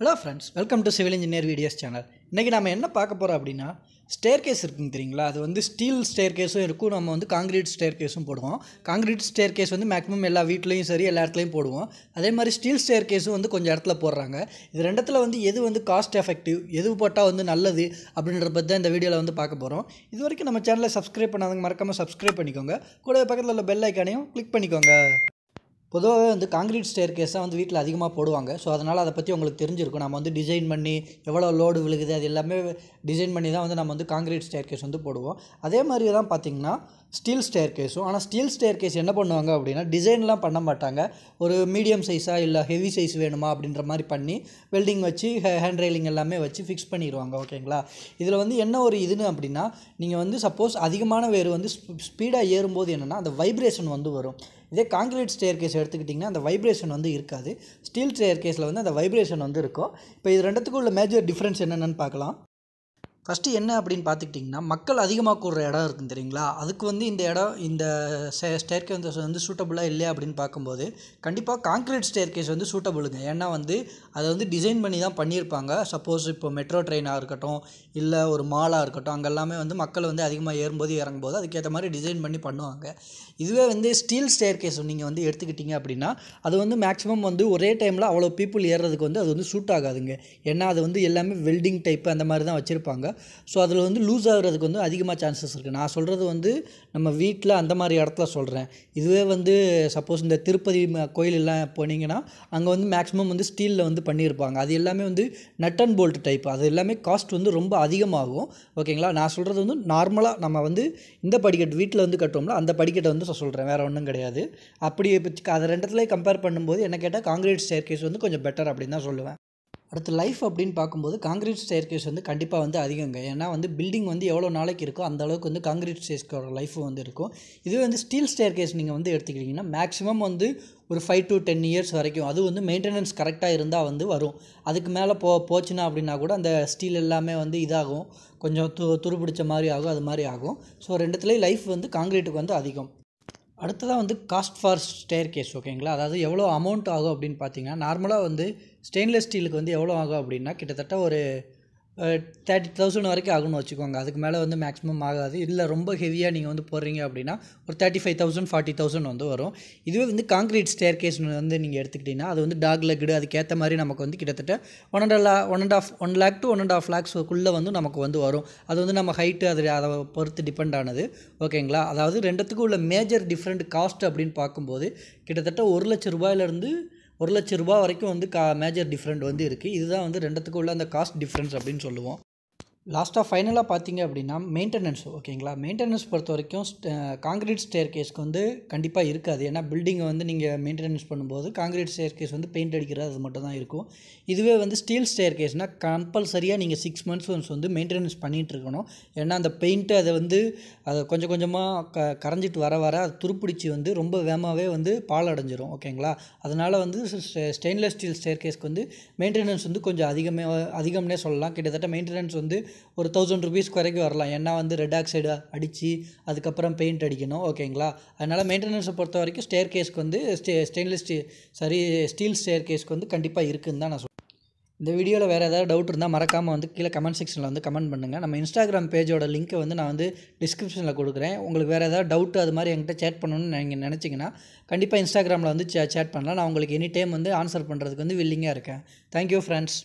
hello friends welcome to civil engineer videos channel இன்றைக்கி நம்ம என்ன பார்க்க போகிறோம் அப்படின்னா ஸ்டேர் கேஸ் இருக்குங்க தெரியுங்களா அது வந்து ஸ்டீல் ஸ்டேர் கேஸும் இருக்கும் நம்ம வந்து காங்கிரீட் ஸ்டேர் கேஸும் போடுவோம் காங்கிரீட் ஸ்டேர் கேஸ் வந்து மேக்ஸிமம் எல்லா வீட்லேயும் சரி எல்லா இடத்துலையும் போடுவோம் அதே மாதிரி ஸ்டீல் ஸ்டேர் கேஸும் வந்து கொஞ்சம் இடத்துல போடுறாங்க இது ரெண்டத்தில் வந்து எது வந்து காஸ்ட் எஃபெக்டிவ் எது போட்டால் வந்து நல்லது அப்படின்ற பற்றி தான் இந்த வீடியோவில் வந்து பார்க்க போகிறோம் இது வரைக்கும் நம்ம சேனலை சப்ஸ்கிரைப் பண்ணாதவங்க மறக்காமல் சப்ஸ்கிரைப் பண்ணிக்கோங்க கூட பக்கத்தில் உள்ள பெல் ஐக்கானையும் கிளிக் பண்ணிக்கோங்க பொதுவாகவே வந்து காங்கிரீட் ஸ்டேர் கேஸாக வந்து வீட்டில் அதிகமாக போடுவாங்க ஸோ அதனால் அதை பற்றி உங்களுக்கு தெரிஞ்சிருக்கும் நம்ம வந்து டிசைன் பண்ணி எவ்வளோ லோடு விழுகுது அது எல்லாமே டிசைன் பண்ணி தான் வந்து நம்ம வந்து காங்கிரீட் ஸ்டேர் கேஸ் வந்து போடுவோம் அதே மாதிரி தான் பார்த்திங்கன்னா ஸ்டீல் ஸ்டேர் கேஸும் ஆனால் ஸ்டீல் ஸ்டேர் கேஸ் என்ன பண்ணுவாங்க அப்படின்னா டிசைன்லாம் பண்ண மாட்டாங்க ஒரு மீடியம் சைஸாக இல்லை ஹெவி சைஸ் வேணுமா அப்படின்ற மாதிரி பண்ணி வெல்டிங் வச்சு ஹேண்ட் ரெயிலிங் எல்லாமே வச்சு ஃபிக்ஸ் பண்ணிடுவாங்க ஓகேங்களா இதில் வந்து என்ன ஒரு இதுன்னு அப்படின்னா நீங்கள் வந்து சப்போஸ் அதிகமான வேறு வந்து ஸ்பீடாக ஏறும்போது என்னென்னா அந்த வைப்ரேஷன் வந்து வரும் இதே காங்கிரீட் ஸ்டேர் கேஸ் எடுத்துக்கிட்டிங்கன்னா அந்த வைப்ரேஷன் வந்து இருக்காது ஸ்டீல் ஸ்டேர் கேஸில் வந்து அந்த வைப்ரேஷன் வந்து இருக்கும் இப்போ இது ரெண்டுத்துக்கும் உள்ள மேஜர் டிஃப்ரென்ஸ் என்னென்னு பார்க்கலாம் ஃபஸ்ட்டு என்ன அப்படின்னு பார்த்துக்கிட்டிங்கன்னா மக்கள் அதிகமாக கூடுற இடம் இருக்குன்னு தெரியுங்களா அதுக்கு வந்து இந்த இடம் இந்த ஸ்டே ஸ்டேர்கே வந்து சூட்டபுளாக இல்லையா அப்படின்னு பார்க்கும்போது கண்டிப்பாக காங்க்ரீட் ஸ்டேர்கேஸ் வந்து சூட்டபுளுங்க ஏன்னா வந்து அதை வந்து டிசைன் பண்ணி தான் பண்ணியிருப்பாங்க சப்போஸ் இப்போ மெட்ரோ ட்ரெயினாக இருக்கட்டும் இல்லை ஒரு மாலாக இருக்கட்டும் அங்கெல்லாமே வந்து மக்கள் வந்து அதிகமாக ஏறும்போது இறங்கும்போது அதுக்கேற்ற மாதிரி டிசைன் பண்ணி பண்ணுவாங்க இதுவே வந்து ஸ்டீல் ஸ்டேர்கேஸ் நீங்கள் வந்து எடுத்துக்கிட்டிங்க அப்படின்னா அது வந்து மேக்ஸிமம் வந்து ஒரே டைமில் அவ்வளோ பீப்புள் ஏறுறதுக்கு வந்து அது வந்து சூட் ஆகாதுங்க ஏன்னா அது வந்து எல்லாமே வெல்டிங் டைப்பு அந்த மாதிரி தான் வச்சுருப்பாங்க ஸோ அதில் வந்து லூஸ் ஆகிறதுக்கு வந்து அதிகமாக சான்சஸ் இருக்குது நான் சொல்கிறது வந்து நம்ம வீட்டில் அந்த மாதிரி இடத்துல சொல்கிறேன் இதுவே வந்து சப்போஸ் இந்த திருப்பதி கோயிலெலாம் போனீங்கன்னா அங்கே வந்து மேக்ஸிமம் வந்து ஸ்டீலில் வந்து பண்ணியிருப்பாங்க அது எல்லாமே வந்து நட் அண்ட் போல்ட் டைப் அது எல்லாமே காஸ்ட் வந்து ரொம்ப அதிகமாகும் ஓகேங்களா நான் சொல்கிறது வந்து நார்மலாக நம்ம வந்து இந்த படிக்கட்டு வீட்டில் வந்து கட்டுவோம்ல அந்த படிக்கட்டை வந்து சொல்கிறேன் வேறு ஒன்றும் கிடையாது அப்படி அதை ரெண்டத்துலேயே கம்பேர் பண்ணும்போது என்ன கேட்டால் காங்கிரீட் ஸ்டேர் கேஸ் வந்து கொஞ்சம் பெட்டர் அப்படின்னு தான் சொல்லுவேன் அடுத்து லைஃப் அப்படின்னு பார்க்கும்போது காங்கிரீட் ஸ்டேர்கேஸ் வந்து கண்டிப்பாக வந்து அதிகங்க ஏன்னா வந்து பில்டிங் வந்து எவ்வளோ நாளைக்கு இருக்கோ அந்த அளவுக்கு வந்து காங்கிரீட் ஸ்டேஸ்க்கோட லைஃபும் வந்து இருக்கும் இதுவே வந்து ஸ்டீல் ஸ்டேர் கேஸ் நீங்கள் வந்து எடுத்துக்கிட்டிங்கன்னா மேக்ஸிமம் வந்து ஒரு ஃபைவ் டு டென் இயர்ஸ் வரைக்கும் அது வந்து மெயின்டெனன்ஸ் கரெக்டாக இருந்தால் வந்து வரும் அதுக்கு மேலே போ போச்சுன்னா அப்படின்னா கூட அந்த ஸ்டீல் எல்லாமே வந்து இதாகும் கொஞ்சம் து துருப்பிடிச்ச மாதிரி ஆகும் அது மாதிரி ஆகும் ஸோ ரெண்டுத்துலேயும் லைஃப் வந்து காங்கிரீட்டுக்கு வந்து அதிகம் அடுத்ததாக வந்து காஸ்ட் ஃபார் ஸ்டேர் கேஸ் ஓகேங்களா அதாவது எவ்வளோ அமௌண்ட் ஆகும் அப்படின்னு பார்த்தீங்கன்னா நார்மலாக வந்து ஸ்டெயின்லெஸ் ஸ்டீலுக்கு வந்து எவ்வளோ ஆகும் அப்படின்னா கிட்டத்தட்ட ஒரு தேர்ட்டி தௌசண்ட் வரைக்கும் ஆகும்னு வச்சுக்கோங்க அதுக்கு மேலே வந்து மேக்ஸிமம் ஆகாது இல்லை ரொம்ப ஹெவியாக நீங்கள் வந்து போடுறீங்க அப்படின்னா ஒரு thirty five thousand forty thousand வந்து வரும் இதுவே வந்து காங்கிரீட் ஸ்டேர் கேஸ் வந்து நீங்கள் எடுத்துக்கிட்டிங்கன்னா அது வந்து டாக் லெக்டு அதுக்கேற்ற மாதிரி நமக்கு வந்து கிட்டத்தட்ட one and lakh one and half one lakh to one and half லேக்ஸ்க்குள்ளே வந்து நமக்கு வந்து வரும் அது வந்து நம்ம ஹைட்டு அது அதை பொறுத்து டிபெண்ட் ஆனது ஓகேங்களா அதாவது ரெண்டுத்துக்கும் உள்ள மேஜர் டிஃப்ரெண்ட் காஸ்ட் அப்படின்னு பார்க்கும்போது கிட்டத்தட்ட ஒரு லட்ச ரூபாயிலேருந்து ஒரு லட்ச ரூபா வரைக்கும் வந்து கா மேஜர் டிஃப்ரெண்ட் வந்து இருக்குது இதுதான் வந்து ரெண்டுத்துக்கும் உள்ள அந்த காஸ்ட் டிஃப்ரென்ஸ் அப்படின்னு சொல்லுவோம் லாஸ்ட்டாக ஃபைனலாக பார்த்தீங்க அப்படின்னா மெயின்டெனன்ஸ் ஓகேங்களா மெயின்டெனன்ஸ் பொறுத்த வரைக்கும் காங்கிரீட் ஸ்டேர் கேஸ்க்கு வந்து கண்டிப்பாக இருக்காது ஏன்னா பில்டிங்கை வந்து நீங்கள் மெயின்டெனன்ஸ் பண்ணும்போது காங்கிரீட் ஸ்டேர் கேஸ் வந்து பெயிண்ட் அடிக்கிறது அது மட்டும் தான் இருக்கும் இதுவே வந்து ஸ்டீல் ஸ்டேர் கேஸ்னால் கம்பல்சரியாக நீங்கள் சிக்ஸ் மந்த்ஸ் ஒன்ஸ் வந்து மெயின்டெனன்ஸ் பண்ணிகிட்டு இருக்கணும் ஏன்னா அந்த பெயிண்ட்டு அதை வந்து அதை கொஞ்சம் கொஞ்சமாக க கரைஞ்சிட்டு வர வர அது துருப்பிடிச்சி வந்து ரொம்ப வேகமாகவே வந்து பால் அடைஞ்சிரும் ஓகேங்களா அதனால் வந்து ஸ்டெயின்லெஸ் ஸ்டீல் ஸ்டேர் கேஸ்க்கு வந்து மெயின்டெனன்ஸ் வந்து கொஞ்சம் அதிகமே அதிகம்னே சொல்லலாம் கிட்டத்தட்ட மெயின்டெனன்ஸ் வந்து ஒரு தௌசண்ட் ருபீஸ் குறைக்கும் வரலாம் ஏன்னா வந்து ரெட் ஆக்சைடு அடித்து அதுக்கப்புறம் பெயிண்ட் அடிக்கணும் ஓகேங்களா அதனால் மெயின்டெனன்ஸை பொறுத்த வரைக்கும் ஸ்டேர் கேஸ்க்கு வந்து ஸ்டே ஸ்டெயின்லெஸ் ஸ்டீ சாரி ஸ்டீல் ஸ்டேர் கேஸ்க்கு வந்து கண்டிப்பாக இருக்குதுன்னு தான் நான் சொல்கிறேன் இந்த வீடியோவில் வேறு ஏதாவது டவுட் இருந்தால் மறக்காமல் வந்து கீழே கமெண்ட் செக்ஷனில் வந்து கமெண்ட் பண்ணுங்கள் நம்ம இன்ஸ்டாகிராம் பேஜோட லிங்க்கை வந்து நான் வந்து டிஸ்கிரிப்ஷனில் கொடுக்குறேன் உங்களுக்கு வேறு ஏதாவது டவுட் அது மாதிரி என்கிட்ட சேட் பண்ணணும்னு நீங்கள் நினச்சிங்கன்னா கண்டிப்பாக இன்ஸ்டாகிராமில் வந்து சே சேட் பண்ணலாம் நான் உங்களுக்கு எனி டைம் வந்து ஆன்சர் பண்ணுறதுக்கு வந்து வில்லிங்காக இருக்கேன் தேங்க்யூ ஃப்ரெண்ட்ஸ்